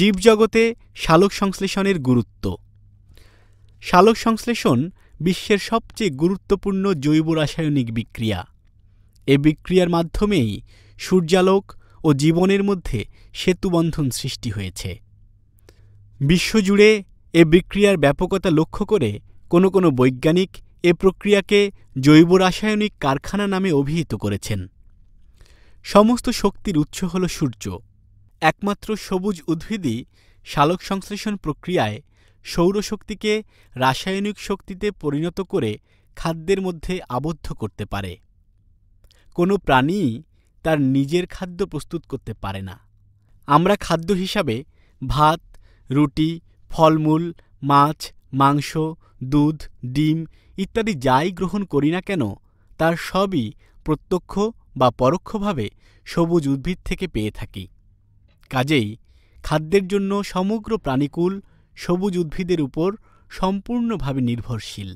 জীবজগতে শালক সংশ্লেষণের গুরুত্ব শালক সংশ্লেষণ বিশ্বের সবচেয়ে গুরুত্বপূর্ণ জৈব রাসায়নিক বিক্রিয়া এ বিক্রিয়ার মাধ্যমেই সূর্যালোক ও জীবনের মধ্যে সেতুবন্ধন সৃষ্টি হয়েছে বিশ্বজুড়ে এ বিক্রিয়ার ব্যাপকতা লক্ষ্য করে কোনো কোনো বৈজ্ঞানিক এ প্রক্রিয়াকে জৈব রাসায়নিক কারখানা নামে অভিহিত করেছেন সমস্ত শক্তির উৎস হল সূর্য একমাত্র সবুজ উদ্ভিদই সালোকসংশ্লেষণ প্রক্রিয়ায় সৌরশক্তিকে রাসায়নিক শক্তিতে পরিণত করে খাদ্যের মধ্যে আবদ্ধ করতে পারে কোনো প্রাণীই তার নিজের খাদ্য প্রস্তুত করতে পারে না আমরা খাদ্য হিসাবে ভাত রুটি ফলমূল মাছ মাংস দুধ ডিম ইত্যাদি যাই গ্রহণ করি না কেন তার সবই প্রত্যক্ষ বা পরোক্ষভাবে সবুজ উদ্ভিদ থেকে পেয়ে থাকি কাজেই খাদ্যের জন্য সমগ্র প্রাণীকুল সবুজ উদ্ভিদের উপর সম্পূর্ণভাবে নির্ভরশীল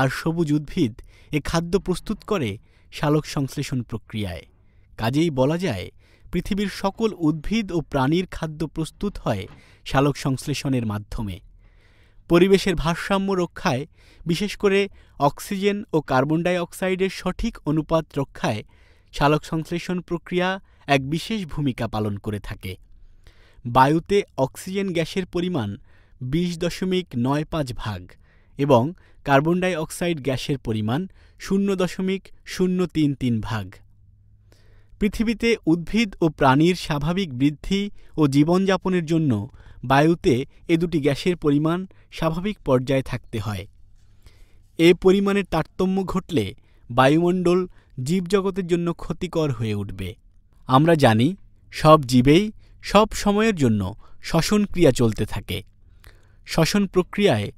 আর সবুজ উদ্ভিদ এ খাদ্য প্রস্তুত করে সংশ্লেষণ প্রক্রিয়ায় কাজেই বলা যায় পৃথিবীর সকল উদ্ভিদ ও প্রাণীর খাদ্য প্রস্তুত হয় সংশ্লেষণের মাধ্যমে পরিবেশের ভারসাম্য রক্ষায় বিশেষ করে অক্সিজেন ও কার্বন ডাই অক্সাইডের সঠিক অনুপাত রক্ষায় সংশ্লেষণ প্রক্রিয়া এক বিশেষ ভূমিকা পালন করে থাকে বায়ুতে অক্সিজেন গ্যাসের পরিমাণ বিশ দশমিক নয় পাঁচ ভাগ এবং কার্বন ডাই অক্সাইড গ্যাসের পরিমাণ শূন্য দশমিক শূন্য তিন তিন ভাগ পৃথিবীতে উদ্ভিদ ও প্রাণীর স্বাভাবিক বৃদ্ধি ও জীবনযাপনের জন্য বায়ুতে এ দুটি গ্যাসের পরিমাণ স্বাভাবিক পর্যায়ে থাকতে হয় এ পরিমাণের তারতম্য ঘটলে বায়ুমণ্ডল জীবজগতের জন্য ক্ষতিকর হয়ে উঠবে আমরা জানি সব জীবেই সব সময়ের জন্য শ্বসন ক্রিয়া চলতে থাকে শ্বসন প্রক্রিয়ায়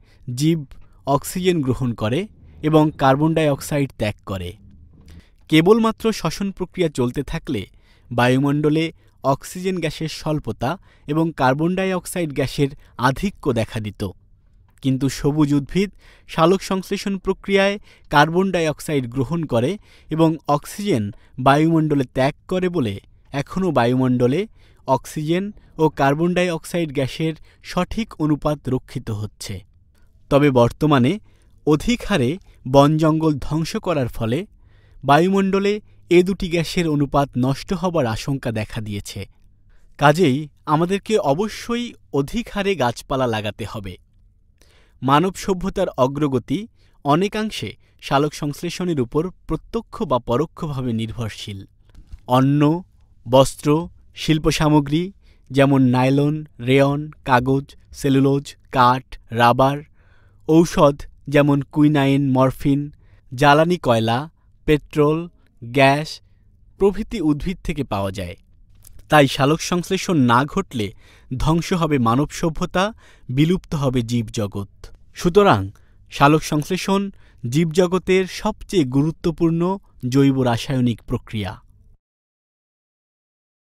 জীব অক্সিজেন গ্রহণ করে এবং কার্বন ডাই অক্সাইড ত্যাগ করে কেবলমাত্র শ্বসন প্রক্রিয়া চলতে থাকলে বায়ুমণ্ডলে অক্সিজেন গ্যাসের স্বল্পতা এবং কার্বন ডাই অক্সাইড গ্যাসের আধিক্য দেখা দিত কিন্তু সবুজ উদ্ভিদ সালোক সংশ্লেষণ প্রক্রিয়ায় কার্বন ডাইঅক্সাইড গ্রহণ করে এবং অক্সিজেন বায়ুমণ্ডলে ত্যাগ করে বলে এখনও বায়ুমণ্ডলে অক্সিজেন ও কার্বন ডাইঅক্সাইড গ্যাসের সঠিক অনুপাত রক্ষিত হচ্ছে তবে বর্তমানে অধিক হারে বন জঙ্গল ধ্বংস করার ফলে বায়ুমণ্ডলে এ দুটি গ্যাসের অনুপাত নষ্ট হবার আশঙ্কা দেখা দিয়েছে কাজেই আমাদেরকে অবশ্যই অধিক হারে গাছপালা লাগাতে হবে মানব সভ্যতার অগ্রগতি অনেকাংশে সালোকসংশ্লেষণের উপর প্রত্যক্ষ বা পরোক্ষভাবে নির্ভরশীল অন্ন বস্ত্র শিল্পসামগ্রী যেমন নাইলন রেয়ন কাগজ সেলুলোজ কাঠ রাবার ঔষধ যেমন কুইনাইন মরফিন জ্বালানি কয়লা পেট্রোল গ্যাস প্রভৃতি উদ্ভিদ থেকে পাওয়া যায় তাই সংশ্লেষণ না ঘটলে ধ্বংস হবে মানব সভ্যতা বিলুপ্ত হবে জীবজগৎ সুতরাং সালোকসংশ্লেষণ জীবজগতের সবচেয়ে গুরুত্বপূর্ণ জৈব রাসায়নিক প্রক্রিয়া